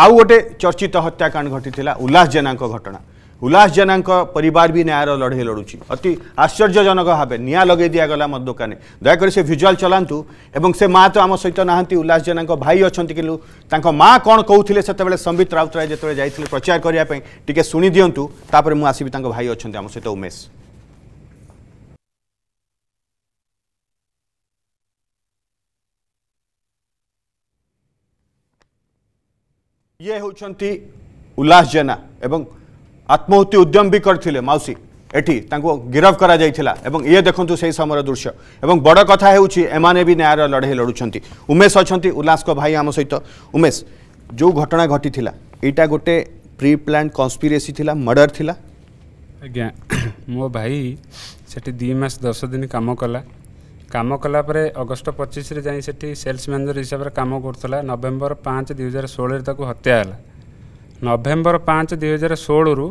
ଆଉ ଗୋଟେ ଚର୍ଚ୍ଚିତ ହତ୍ୟାକାଣ୍ଡ ଘଟିଥିଲା ଉଲ୍ଲାସ ଜେନାଙ୍କ ଘଟଣା ଉଲ୍ଲାସ ଜେନାଙ୍କ ପରିବାର ବି ନ୍ୟାୟର ଲଢ଼େଇ ଲଢ଼ୁଛି ଅତି ଆଶ୍ଚର୍ଯ୍ୟଜନକ ଭାବେ ନିଆଁ ଲଗାଇ ଦିଆଗଲା ମଦ ଦୋକାନରେ ଦୟାକରି ସେ ଭିଜୁଆଲ୍ ଚଲାନ୍ତୁ ଏବଂ ସେ ମା ତ ଆମ ସହିତ ନାହାନ୍ତି ଉଲ୍ଲାସ ଜେନାଙ୍କ ଭାଇ ଅଛନ୍ତି କିନ୍ତୁ ତାଙ୍କ ମା କ'ଣ କହୁଥିଲେ ସେତେବେଳେ ସମ୍ବିତ ରାଉତରାୟ ଯେତେବେଳେ ଯାଇଥିଲେ ପ୍ରଚାର କରିବା ପାଇଁ ଟିକେ ଶୁଣି ଦିଅନ୍ତୁ ତାପରେ ମୁଁ ଆସିବି ତାଙ୍କ ଭାଇ ଅଛନ୍ତି ଆମ ସହିତ ଉମେଶ ये होती उल्लास जेना एवं आत्महत्या उद्यम भी करते मौसी एटी गिरफ करा ये देखु से समय दृश्य एवं बड़ कथा होने भी न्यायर लड़े लड़ुंट उमेश अच्छा उल्लास भाई आम सहित उमेश जो घटना घटी यहाँ गोटे प्री प्लान कन्स्पिरेसी मर्डर थी आज्ञा मो भाई से दुई दस दिन कम कला କାମ କଲାପରେ ଅଗଷ୍ଟ ପଚିଶରେ ଯାଇ ସେଠି ସେଲ୍ସ ମ୍ୟାନେଜର ହିସାବରେ କାମ କରୁଥିଲା ନଭେମ୍ବର ପାଞ୍ଚ ଦୁଇ ହଜାର ଷୋହଳରେ ତାକୁ ହତ୍ୟା ହେଲା ନଭେମ୍ବର ପାଞ୍ଚ ଦୁଇ ହଜାର ଷୋହଳରୁ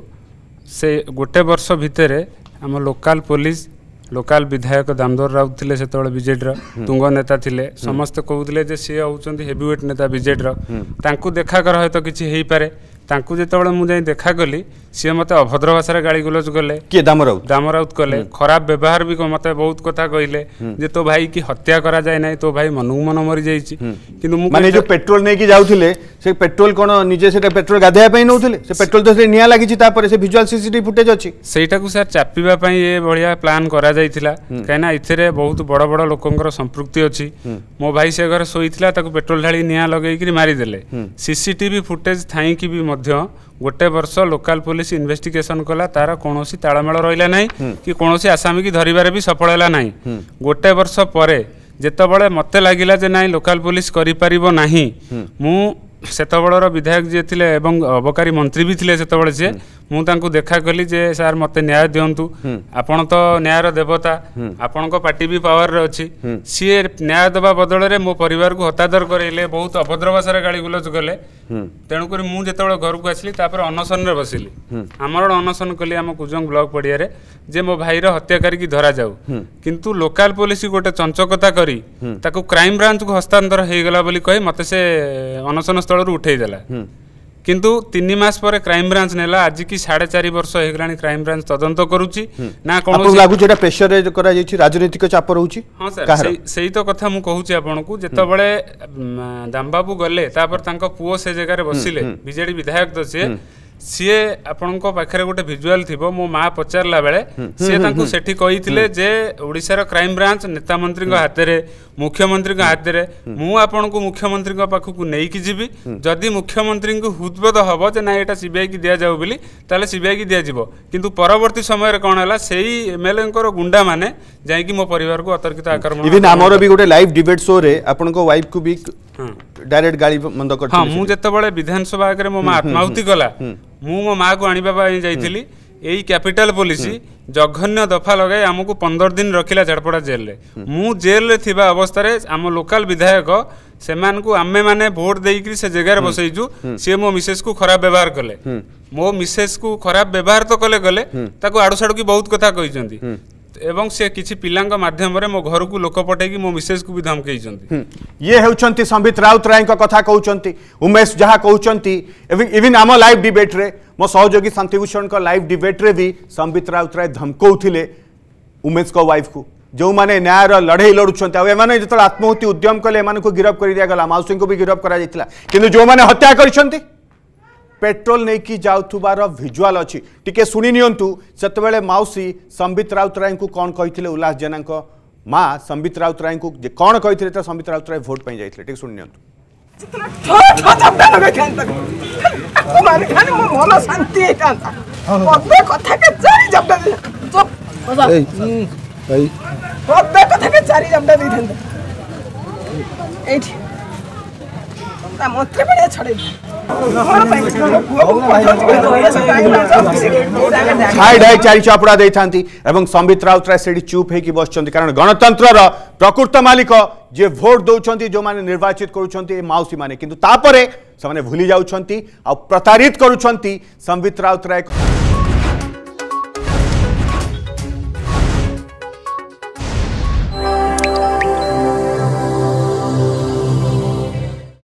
ସେ ଗୋଟେ ବର୍ଷ ଭିତରେ ଆମ ଲୋକାଲ ପୋଲିସ ଲୋକାଲ ବିଧାୟକ ଦାମୋଦର ରାଉତ ଥିଲେ ସେତେବେଳେ ବିଜେଡ଼ିର ତୁଙ୍ଗ ନେତା ଥିଲେ ସମସ୍ତେ କହୁଥିଲେ ଯେ ସିଏ ହେଉଛନ୍ତି ହେଭିୱେଟ୍ ନେତା ବିଜେଡ଼ିର ତାଙ୍କୁ ଦେଖା ହୁଏତ କିଛି ହେଇପାରେ ତାଙ୍କୁ ଯେତେବେଳେ ମୁଁ ଯାଇ ଦେଖା କଲି ସିଏ ମୋତେ ଅଭଦ୍ର ଭାଷାରେ ଗାଳିଗୁଲଜ କଲେ କିଏ ଦାମ ରାଉତ ଦାମ ରାଉତ କଲେ ଖରାପ ବ୍ୟବହାର ବି ମୋତେ ବହୁତ କଥା କହିଲେ ଯେ ତୋ ଭାଇ କି ହତ୍ୟା କରାଯାଏ ନାହିଁ ତୋ ଭାଇ ମନକୁ ମନ ମରିଯାଇଛି କିନ୍ତୁ ମୁଁ ମାନେ ଯୋଉ ପେଟ୍ରୋଲ ନେଇକି ଯାଉଥିଲେ ସେ ପେଟ୍ରୋଲ କ'ଣ ନିଜେ ସେଟା ପେଟ୍ରୋଲ ଗାଧେଇବା ପାଇଁ ନେଉଥିଲେ ସେ ପେଟ୍ରୋଲ ତ ସେ ନିଆଁ ଲାଗିଛି ତାପରେ ସେ ଭିଜୁଆଲ ସିସିଟିଭି ଫୁଟେଜ ଅଛି ସେଇଟାକୁ ସାର୍ ଚାପିବା ପାଇଁ ଏ ଭଳିଆ ପ୍ଲାନ୍ କରାଯାଇଥିଲା କାହିଁକିନା ଏଥିରେ ବହୁତ ବଡ଼ ବଡ଼ ଲୋକଙ୍କର ସମ୍ପୃକ୍ତି ଅଛି ମୋ ଭାଇ ସେ ଘରେ ଶୋଇଥିଲା ତାକୁ ପେଟ୍ରୋଲ ଢାଳି ନିଆଁ ଲଗେଇକିରି ମାରିଦେଲେ ସିସିଟିଭି ଫୁଟେଜ ଥାଇକି ବି ମଧ୍ୟ ମଧ୍ୟ ଗୋଟେ ବର୍ଷ ଲୋକାଲ ପୋଲିସ ଇନଭେଷ୍ଟିଗେସନ କଲା ତାର କୌଣସି ତାଳମେଳ ରହିଲା ନାହିଁ କି କୌଣସି ଆସାମୀକି ଧରିବାରେ ବି ସଫଳ ହେଲା ନାହିଁ ଗୋଟେ ବର୍ଷ ପରେ ଯେତେବେଳେ ମୋତେ ଲାଗିଲା ଯେ ନାହିଁ ଲୋକାଲ ପୋଲିସ କରିପାରିବ ନାହିଁ ମୁଁ ସେତେବେଳର ବିଧାୟକ ଯିଏ ଥିଲେ ଏବଂ ଅବକାରୀ ମନ୍ତ୍ରୀ ବି ଥିଲେ ସେତେବେଳେ ସିଏ ମୁଁ ତାଙ୍କୁ ଦେଖା କଲି ଯେ ସାର୍ ମୋତେ ନ୍ୟାୟ ଦିଅନ୍ତୁ ଆପଣ ତ ନ୍ୟାୟର ଦେବତା ଆପଣଙ୍କ ପାର୍ଟି ବି ପାୱାରରେ ଅଛି ସିଏ ନ୍ୟାୟ ଦେବା ବଦଳରେ ମୋ ପରିବାରକୁ ହତାଦର କରେଇଲେ ବହୁତ ଅଭଦ୍ର ଭାଷାରେ ଗାଳି ଗୁଲଜ କଲେ ତେଣୁକରି ମୁଁ ଯେତେବେଳେ ଘରକୁ ଆସିଲି ତାପରେ ଅନଶନରେ ବସିଲି ଆମର ଅନଶନ କଲି ଆମ କୁଜଙ୍ଗ ବ୍ଲକ ପଡ଼ିଆରେ ଯେ ମୋ ଭାଇର ହତ୍ୟା କରିକି ଧରାଯାଉ କିନ୍ତୁ ଲୋକାଲ ପୋଲିସ ଗୋଟେ ଚଞ୍ଚକତା କରି ତାକୁ କ୍ରାଇମବ୍ରାଞ୍ଚକୁ ହସ୍ତାନ୍ତର ହେଇଗଲା ବୋଲି କହି ମୋତେ ସେ ଅନଶନ ଘଟଣାସ୍ଥଳରୁ ଉଠେଇଦେଲା କିନ୍ତୁ ତିନି ମାସ ପରେ କ୍ରାଇମବ୍ରାଞ୍ଚ ନେଲା ଆଜିକି ସାଢ଼େ ଚାରି ବର୍ଷ ହେଇଗଲାଣି କ୍ରାଇମବ୍ରାଞ୍ଚ ତଦନ୍ତ କରୁଛି ନା କୌଣସି ଲାଗୁଛି ଏଇଟା ପ୍ରେସରରେ କରାଯାଇଛି ରାଜନୈତିକ ଚାପ ରହୁଛି ହଁ ସାର୍ ସେଇ ତ କଥା ମୁଁ କହୁଛି ଆପଣଙ୍କୁ ଯେତେବେଳେ ଦାମବାବୁ ଗଲେ ତାପରେ ତାଙ୍କ ପୁଅ ସେ ଜାଗାରେ ବସିଲେ ବିଜେଡି ବିଧାୟକ ତ ସିଏ ସିଏ ଆପଣଙ୍କ ପାଖରେ ଗୋଟେ ଭିଜୁଆଲ ଥିବ ମୋ ମା ପଚାରିଲା ବେଳେ ସିଏ ତାଙ୍କୁ ସେଠି କହିଥିଲେ ଯେ ଓଡ଼ିଶାର କ୍ରାଇମ ବ୍ରାଞ୍ଚ ନେତା ମନ୍ତ୍ରୀଙ୍କ ହାତରେ ମୁଖ୍ୟମନ୍ତ୍ରୀଙ୍କ ହାତରେ ମୁଁ ଆପଣଙ୍କୁ ମୁଖ୍ୟମନ୍ତ୍ରୀଙ୍କ ପାଖକୁ ନେଇକି ଯିବି ଯଦି ମୁଖ୍ୟମନ୍ତ୍ରୀଙ୍କୁ ହୃଦବୋଧ ହେବ ଯେ ନାଇଁ ଏଇଟା ସିବିଆଇକି ଦିଆଯାଉ ବୋଲି ତାହେଲେ ସିବିଆଇକି ଦିଆଯିବ କିନ୍ତୁ ପରବର୍ତ୍ତୀ ସମୟରେ କ'ଣ ହେଲା ସେଇ ଏମ୍ଏଲ୍ଏଙ୍କର ଗୁଣ୍ଡାମାନେ ଯାଇକି ମୋ ପରିବାରକୁ ଅତର୍କିତ ଆକ୍ରମଣ ଇଭିନ୍ ଆମର ବି ଗୋଟେ ଲାଇଭ୍ ଡିବେଟ୍ ଶୋରେ ଆପଣଙ୍କ ୱାଇଫ୍କୁ ବି ଡାଇରେକ୍ଟ ଗାଳି ମନ୍ଦ କରି ହଁ ମୁଁ ଯେତେବେଳେ ବିଧାନସଭା ଆଗରେ ମୋ ମା ଆତ୍ମାହୁତି କଲା ମୁଁ ମୋ ମାଆକୁ ଆଣିବା ପାଇଁ ଯାଇଥିଲି ଏଇ କ୍ୟାପିଟାଲ ପୋଲିସ ଜଘନ୍ୟ ଦଫା ଲଗାଇ ଆମକୁ ପନ୍ଦର ଦିନ ରଖିଲା ଝାଡ଼ପଡ଼ା ଜେଲରେ ମୁଁ ଜେଲରେ ଥିବା ଅବସ୍ଥାରେ ଆମ ଲୋକାଲ ବିଧାୟକ ସେମାନଙ୍କୁ ଆମେମାନେ ଭୋଟ ଦେଇକରି ସେ ଜାଗାରେ ବସେଇଛୁ ସିଏ ମୋ ମିସେସକୁ ଖରାପ ବ୍ୟବହାର କଲେ ମୋ ମିସେସକୁ ଖରାପ ବ୍ୟବହାର ତ କଲେ କଲେ ତାକୁ ଆଡ଼ୁସାଡ଼ୁକି ବହୁତ କଥା କହିଛନ୍ତି एवं से किसी पिलाम मो घर को लोक पटे मो मिसेज को भी धमकई ये हूँ संबित राउतराय कथा कहते उमेश जहाँ कहते इविन आम लाइव डिबेट्रे मो सहयोगी शांतिभूषण लाइव डिबेट्रे भी संबित राय धमकोले उमेश वाइफ को जो मैंने न्यायर लड़े लड़ुंत आने जो आत्महत्या उद्यम कले गिरफ्त कर दिगला मौसमी को भी गिरफ्त करा कि जो मैंने हत्या करती ପେଟ୍ରୋଲ ନେଇକି ଯାଉଥିବାର ଭିଜୁଆଲ୍ ଅଛି ଟିକେ ଶୁଣି ନିଅନ୍ତୁ ସେତେବେଳେ ମାଉସୀ ସମ୍ବିତ ରାଉତରାୟଙ୍କୁ କ'ଣ କହିଥିଲେ ଉଲ୍ଲାସ ଜେନାଙ୍କ ମା ସମ୍ବିତ ରାଉତରାୟଙ୍କୁ କ'ଣ କହିଥିଲେ ତ ସମ୍ବିତ ରାଉତରାୟ ଭୋଟ ପାଇଁ ଯାଇଥିଲେ ଟିକେ ଶୁଣି ନିଅନ୍ତୁ ମନ ଶାନ୍ତି ହେଇଥାନ୍ତା କଥାକେ ଚାରି ଜବଟା ପଦା କଥାକେ ଚାରି ଜବଟା ଦେଇଥାନ୍ତା ଏଇଠି ତା ମନ୍ତ୍ରୀ ଭଳିଆ ଛଡ଼େଇ ঢাই ঢাই চারি চপড়া দিয়ে এবং সম্বিত রাউতরায় সেটি চুপ হয়ে বসছেন কারণ গণতন্ত্রর প্রকৃত মালিক যে ভোট দৌঁচান যে নির্বাচিত করছেন এই মাউসী মানে কিন্তু তাপরে সে ভুলে যাচ্ছেন আতাড়িত করছেন সম্বিত রাউতরায়